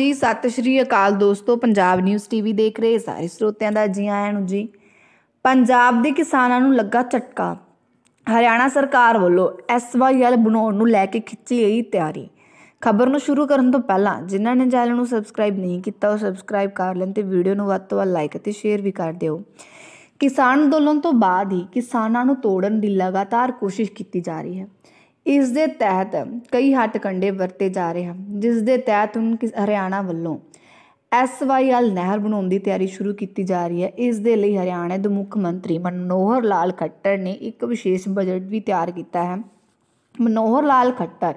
ਜੀ ਸਤਿ ਸ਼੍ਰੀ ਅਕਾਲ ਦੋਸਤੋ ਪੰਜਾਬ ਨਿਊਜ਼ ਟੀਵੀ ਦੇਖ ਰਹੇ ਸਾਰੇ ਸਰੋਤਿਆਂ ਦਾ ਜੀ ਆਇਆਂ ਨੂੰ ਜੀ ਪੰਜਾਬ ਦੇ ਕਿਸਾਨਾਂ ਨੂੰ ਲੱਗਾ ਝਟਕਾ ਹਰਿਆਣਾ ਸਰਕਾਰ ਵੱਲੋਂ ਐਸਵਾਈਐਲ ਬਣਾਉਣ ਨੂੰ ਲੈ ਕੇ ਖਿੱਚੀ ਗਈ ਤਿਆਰੀ ਖਬਰ ਨੂੰ ਸ਼ੁਰੂ ਕਰਨ ਤੋਂ ਪਹਿਲਾਂ ਜਿਨ੍ਹਾਂ ਨੇ ਚੈਨਲ ਨੂੰ ਸਬਸਕ੍ਰਾਈਬ ਨਹੀਂ ਕੀਤਾ ਉਹ ਸਬਸਕ੍ਰਾਈਬ ਕਰ ਲੈਣ ਤੇ ਵੀਡੀਓ ਨੂੰ ਵੱਧ ਤੋਂ ਵੱਧ ਲਾਈਕ ਅਤੇ ਸ਼ੇਅਰ ਵੀ ਕਰ ਦਿਓ ਕਿਸਾਨ ਅੰਦੋਲਨ ਤੋਂ ਬਾਅਦ ਹੀ ਕਿਸਾਨਾਂ ਨੂੰ ਤੋੜਨ ਦੀ ਲਗਾਤਾਰ ਕੋਸ਼ਿਸ਼ ਕੀਤੀ ਜਾ ਰਹੀ ਹੈ ਇਸ ਦੇ ਤਹਿਤ ਕਈ ਹੱਟ ਕੰਡੇ ਵਰਤੇ ਜਾ ਰਹੇ ਹਨ ਜਿਸ ਦੇ ਤਹਿਤ ਹੁਣ ਹਰਿਆਣਾ ਵੱਲੋਂ ਐਸਵਾਈਐਲ ਨਹਿਰ ਬਣਾਉਣ ਦੀ ਤਿਆਰੀ ਸ਼ੁਰੂ ਕੀਤੀ ਜਾ ਰਹੀ ਹੈ ਇਸ ਦੇ ਲਈ ਹਰਿਆਣਾ ਦੇ ਮੁੱਖ ਮੰਤਰੀ ਮਨੋਹਰ ਲਾਲ ਖੱਟਰ ਨੇ ਇੱਕ ਵਿਸ਼ੇਸ਼ ਬਜਟ ਵੀ ਤਿਆਰ ਕੀਤਾ ਹੈ ਮਨੋਹਰ ਲਾਲ ਖੱਟਰ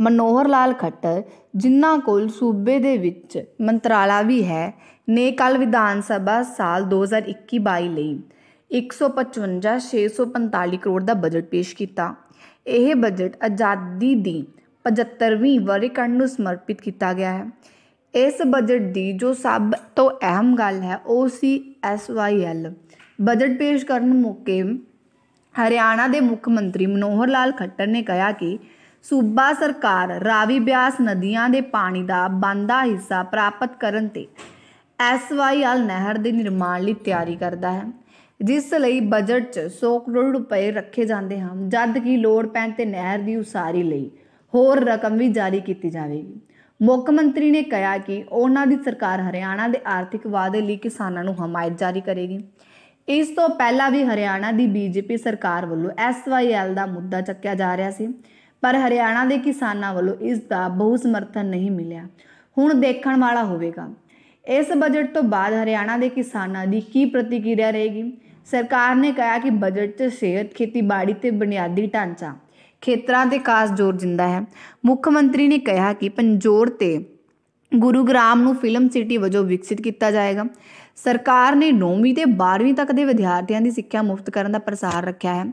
ਮਨੋਹਰ ਲਾਲ ਖੱਟਰ ਜਿਨ੍ਹਾਂ ਕੋਲ ਸੂਬੇ ਦੇ ਵਿੱਚ ਮੰਤਰਾਲਾ ਵੀ ਹੈ ਨੇ ਕੱਲ ਵਿਧਾਨ ਸਭਾ ਸਾਲ 2021-22 ਲਈ 155 645 ਕਰੋੜ ਦਾ ਬਜਟ ਪੇਸ਼ ਕੀਤਾ ਇਹ ਬਜਟ ਆਜ਼ਾਦੀ ਦੀ 75ਵੀਂ ਵਰ੍ਹੇਗੰਢ ਨੂੰ ਸਮਰਪਿਤ ਕੀਤਾ ਗਿਆ ਹੈ ਇਸ ਬਜਟ ਦੀ ਜੋ ਸਭ ਤੋਂ ਅਹਿਮ ਗੱਲ ਹੈ ਉਹ ਸੀ ਐਸਵਾਈਐਲ ਬਜਟ ਪੇਸ਼ ਕਰਨ ਮੌਕੇ ਹਰਿਆਣਾ ਦੇ ਮੁੱਖ ਮੰਤਰੀ ਮਨੋਹਰ ਲਾਲ ਖੱਟਰ ਨੇ ਕਿਹਾ ਕਿ ਸੂਬਾ ਸਰਕਾਰ ਰਾਵੀ ਬਿਆਸ ਨਦੀਆਂ ਦੇ ਪਾਣੀ ਦਾ ਬੰਦਾ ਹਿੱਸਾ ਪ੍ਰਾਪਤ ਕਰਨ ਤੇ ਐਸਵਾਈਐਲ ਨਹਿਰ ਦੇ ਨਿਰਮਾਣ ਲਈ ਤਿਆਰੀ ਕਰਦਾ ਹੈ ਜਿਸ ਲਈ ਬਜਟ 'ਚ 100 ਕਰੋੜ ਰੁਪਏ ਰੱਖੇ ਜਾਂਦੇ ਹਨ ਜਦ ਕਿ ਲੋੜ ਪੈਣ ਤੇ ਨਹਿਰ ਦੀ ਉਸਾਰੀ ਲਈ ਹੋਰ ਰਕਮ ਵੀ ਜਾਰੀ ਕੀਤੀ ਜਾਵੇਗੀ ਮੁੱਖ ਮੰਤਰੀ ਨੇ ਕਿਹਾ ਕਿ ਉਹਨਾਂ ਦੀ ਸਰਕਾਰ ਹਰਿਆਣਾ ਦੇ ਆਰਥਿਕ ਵਾਧੇ ਲਈ ਕਿਸਾਨਾਂ ਨੂੰ ਹਮਾਇਤ ਜਾਰੀ ਕਰੇਗੀ ਇਸ ਤੋਂ ਪਹਿਲਾਂ ਵੀ ਹਰਿਆਣਾ ਦੀ ਬੀਜੇਪੀ ਸਰਕਾਰ ਵੱਲੋਂ ਐਸਵਾਈਐਲ ਦਾ ਮੁੱਦਾ ਚੱਕਿਆ ਜਾ ਰਿਹਾ ਸੀ ਪਰ ਹਰਿਆਣਾ ਦੇ ਕਿਸਾਨਾਂ ਵੱਲੋਂ ਇਸ ਦਾ ਬਹੁ ਸਮਰਥਨ ਨਹੀਂ ਮਿਲਿਆ ਹੁਣ ਦੇਖਣ ਵਾਲਾ ਹੋਵੇਗਾ ਇਸ ਬਜਟ ਤੋਂ ਬਾਅਦ ਹਰਿਆਣਾ ਦੇ ਕਿਸਾਨਾਂ ਦੀ ਕੀ ਪ੍ਰਤੀਕਿਰਿਆ ਰਹੇਗੀ ਸਰਕਾਰ ਨੇ ਕਿਹਾ ਕਿ ਬਜਟ ਤੇ ਸਿਹਤ ਖੇਤੀਬਾੜੀ ਤੇ ਬੁਨਿਆਦੀ ਢਾਂਚਾ ਖੇਤਰਾਂ ਤੇ ਕਾਸ ਜ਼ੋਰ ਦਿੰਦਾ ਹੈ ਮੁੱਖ ਮੰਤਰੀ ਨੇ ਕਿਹਾ ਕਿ ਪੰਜੋਰ ਤੇ ਗੁਰੂਗ੍ਰਾਮ ਨੂੰ ਫਿਲਮ ਸਿਟੀ ਵਜੋਂ ਵਿਕਸਿਤ ਕੀਤਾ ਜਾਏਗਾ ਸਰਕਾਰ ਨੇ 9ਵੀਂ ਤੇ 12ਵੀਂ ਤੱਕ ਦੇ ਵਿਦਿਆਰਥੀਆਂ ਦੀ ਸਿੱਖਿਆ ਮੁਫਤ ਕਰਨ ਦਾ ਪ੍ਰਸਾਰ ਰੱਖਿਆ ਹੈ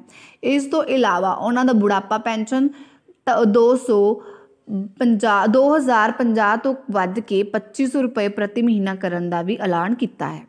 ਇਸ ਤੋਂ ਇਲਾਵਾ ਉਹਨਾਂ ਦਾ ਬੁਢਾਪਾ ਪੈਨਸ਼ਨ 250 2050 ਤੋਂ ਵੱਧ ਕੇ 2500 ਰੁਪਏ ਪ੍ਰਤੀ ਮਹੀਨਾ ਕਰਨ ਦਾ ਵੀ ਐਲਾਨ ਕੀਤਾ ਹੈ